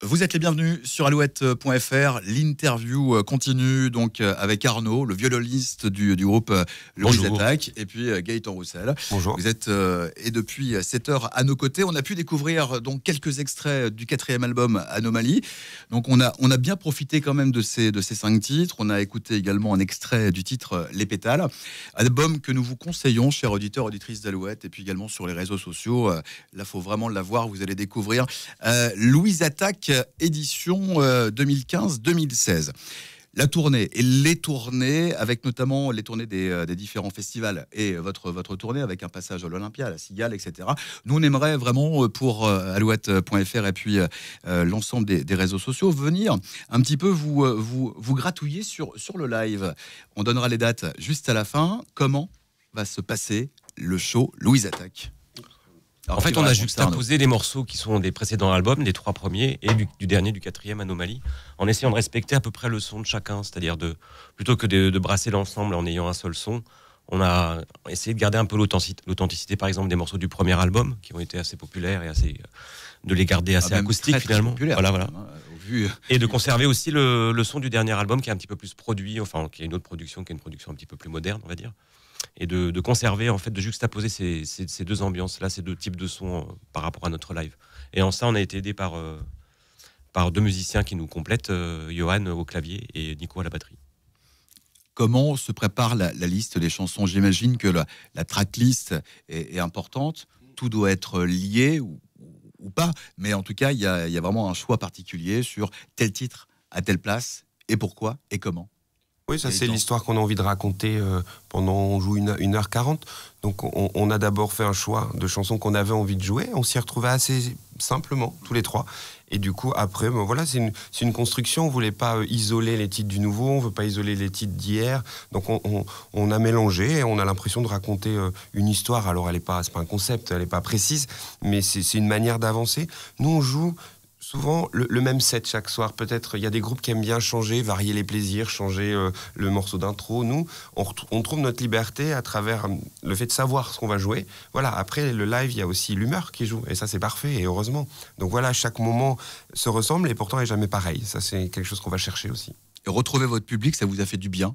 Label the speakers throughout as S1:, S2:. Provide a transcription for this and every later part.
S1: Vous êtes les bienvenus sur alouette.fr. L'interview euh, continue donc euh, avec Arnaud, le violoniste du, groupe euh, Louis Attaque, et puis Gaëtan Roussel. Bonjour. Vous êtes et depuis 7 heures à nos côtés. On a pu découvrir donc quelques extraits du quatrième album Anomalie. Donc on a, on a bien profité quand même de ces, de ces cinq titres. On a écouté également un extrait du titre Les Pétales, album que nous vous conseillons, chers auditeurs, auditrices d'Alouette, et puis également sur les réseaux sociaux. Là, faut vraiment l'avoir. Vous allez découvrir Louise Attaque édition 2015-2016 euh, la tournée et les tournées, avec notamment les tournées euh, des, différents festivals et votre, votre tournée avec un passage à l'Olympia, à la Cigale, etc. Nous, on aimerait vraiment euh, pour alouette.fr et puis l'ensemble des, des, réseaux sociaux venir un petit peu vous, vous, vous gratouiller sur, sur le live. On donnera les dates juste à la fin. Comment va se passer le show Louise Attaque en fait, on a juste hein. juxtaposé des morceaux qui sont des précédents albums, des trois premiers, et
S2: du, dernier, du quatrième, Anomalie, en essayant de respecter à peu près le son de chacun, c'est-à-dire de plutôt que de, brasser l'ensemble en ayant un seul son, on a essayé de garder un peu l'authenticité, par exemple, des morceaux du premier album, qui ont été assez populaires et assez, de les garder ah, assez acoustiques finalement. voilà, hein, euh, Et de conserver aussi le, son du dernier album, qui est un petit peu plus produit, enfin, qui est une autre production, qui est une production un petit peu plus moderne, on va dire et de, conserver, en fait, de juxtaposer ces, deux ambiances-là, ces deux types de sons euh, par rapport à notre live. Et en ça, on a été aidé par, euh, par deux musiciens qui nous complètent, euh, Johan au clavier et Nico à la batterie.
S1: Comment se prépare la, liste des chansons J'imagine que la, la tracklist est, importante, tout doit être lié ou, pas, mais en tout cas, il y a vraiment un choix particulier sur tel titre à telle place et pourquoi et comment. Oui, ça c'est
S3: l'histoire qu'on a envie de raconter euh, pendant on joue 1h40. Donc on, a d'abord fait un choix de chansons qu'on avait envie de jouer. On s'y retrouvait assez simplement, tous les trois. Et du coup, après, ben voilà, c'est une, construction. On voulait pas euh, isoler les titres du nouveau, on veut pas isoler les titres d'hier. Donc, on, a mélangé et on a l'impression de raconter euh, une histoire. Alors, elle n'est pas, pas un concept, elle n'est pas précise, mais c'est une manière d'avancer. Nous, on joue souvent le, même set chaque soir. Peut-être il y a des groupes qui aiment bien changer, varier les plaisirs, changer euh, le morceau d'intro. Nous, on, trouve notre liberté à travers hum, le fait de savoir ce qu'on va jouer. Voilà. Après le live, il y a aussi l'humeur qui joue, et ça c'est parfait et heureusement. Donc voilà, chaque moment se ressemble et pourtant n'est jamais pareil. Ça c'est quelque chose qu'on va chercher aussi. Et retrouver votre public, ça vous a fait du bien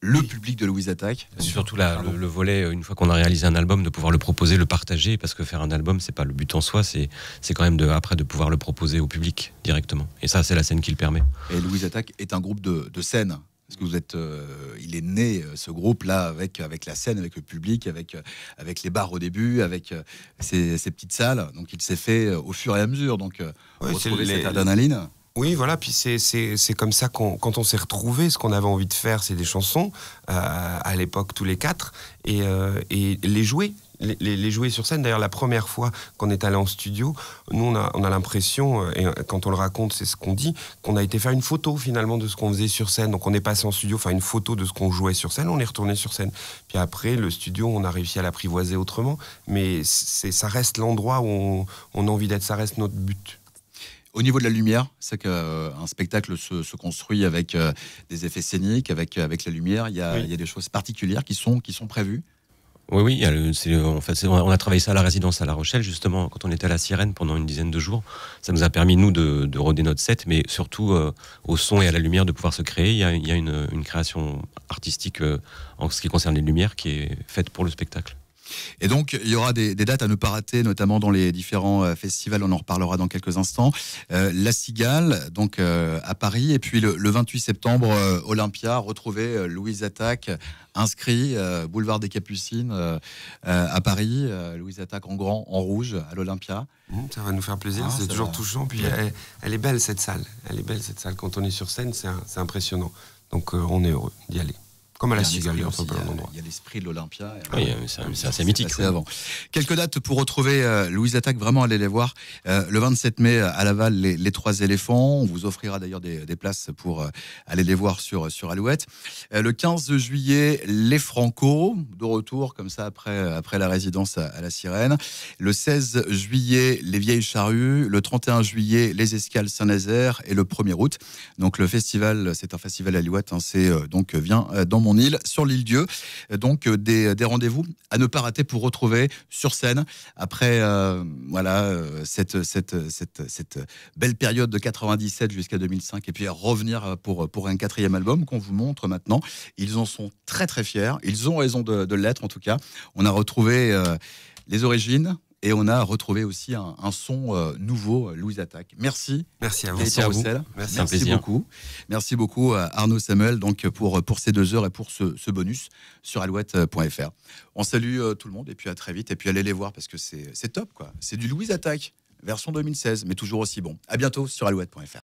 S2: le public de Louise Attaque. Surtout le, volet, euh, une fois qu'on a réalisé un album, de pouvoir le proposer, le partager, parce que faire un album, c'est pas le but en soi, c'est quand même de, après de pouvoir le proposer au public
S1: directement. Et ça, c'est la scène qui le permet. Et Louise Attaque est un groupe de, de scène. Parce que vous êtes, euh, il est né euh, ce groupe là avec avec la scène, avec le public, avec avec les bars au début, avec ces petites salles. Donc il s'est fait au fur et à mesure. Donc ouais, cette adrénaline.
S3: Oui, voilà, puis c'est comme ça qu'on quand on s'est retrouvés, ce qu'on avait envie de faire, c'est des chansons, euh, à l'époque tous les quatre, et, euh, les jouer. Les, jouer sur scène. D'ailleurs, la première fois qu'on est allé en studio, nous, on a, l'impression, euh, et quand on le raconte, c'est ce qu'on dit, qu'on a été faire une photo finalement de ce qu'on faisait sur scène. Donc, on est passé en studio, enfin une photo de ce qu'on jouait sur scène, on est retourné sur scène. Puis après, le studio, on a réussi à l'apprivoiser autrement, mais ça reste l'endroit où on a envie d'être, ça reste notre but.
S1: Au niveau de la lumière, c'est qu'un euh, spectacle se, construit avec euh, des effets scéniques, avec, euh, avec la lumière. Il y, a, des choses particulières qui sont, qui sont prévues. Oui, oui. on
S2: a travaillé ça à la résidence à La Rochelle, justement, quand on était à la Sirène pendant une dizaine de jours. Ça nous a permis, nous, de, de roder notre set, mais surtout au son et à la lumière de pouvoir se créer. Il y a, une, création
S1: artistique en ce qui concerne les lumières qui est faite pour le spectacle. Et donc, il y aura des, dates à ne pas rater, notamment dans les différents euh, festivals. On en reparlera dans quelques instants. Euh, La Cigale, donc euh, à Paris. Et puis le, 28 septembre, Olympia, retrouver Louise Attaque, inscrit, boulevard des Capucines à Paris. Louise Attaque en grand, en rouge, à l'Olympia. ça va nous faire plaisir, ah, c'est toujours touchant. Puis
S3: elle, est belle cette salle. Elle est belle cette salle. Quand on est sur scène, c'est impressionnant. Donc on est heureux d'y
S1: aller. Comme à la Cigale, il y a l'esprit de l'Olympia. Oui, c'est euh, assez mythique. C'est avant. Quelques dates pour retrouver euh, Louise Attaque, vraiment allez les voir. Euh, le 27 mai à Laval, les, les, Trois éléphants. On vous offrira d'ailleurs des, places pour aller les voir sur, sur Alouette. le 15 juillet, les Franco, de retour comme ça après, après la résidence à, la Sirène. Le 16 juillet, les Vieilles Charrues. Le 31 juillet, les Escales Saint-Nazaire. Et le 1er août, donc le festival, c'est un festival à Alouette, hein. c'est donc vient dans mon île, sur l'île Dieu. Donc euh, euh, des, rendez-vous à ne pas rater pour retrouver sur scène après euh, voilà cette, cette, cette, cette, belle période de 97 jusqu'à 2005 et puis revenir pour, pour un quatrième album qu'on vous montre maintenant. Ils en sont très très fiers. Ils ont raison de, l'être en tout cas. On a retrouvé les origines, et on a retrouvé aussi un, son euh, nouveau, euh, Louise Attaque. Merci. Merci à vous. Merci, à vous. Merci, beaucoup. Merci beaucoup à euh, Arnaud Samuel donc, pour, pour ces deux heures et pour ce, ce bonus sur alouette.fr. On salue tout le monde et puis à très vite. Et puis allez les voir parce que c'est top. quoi. C'est du Louise Attaque, version 2016, mais toujours aussi bon. À bientôt sur alouette.fr.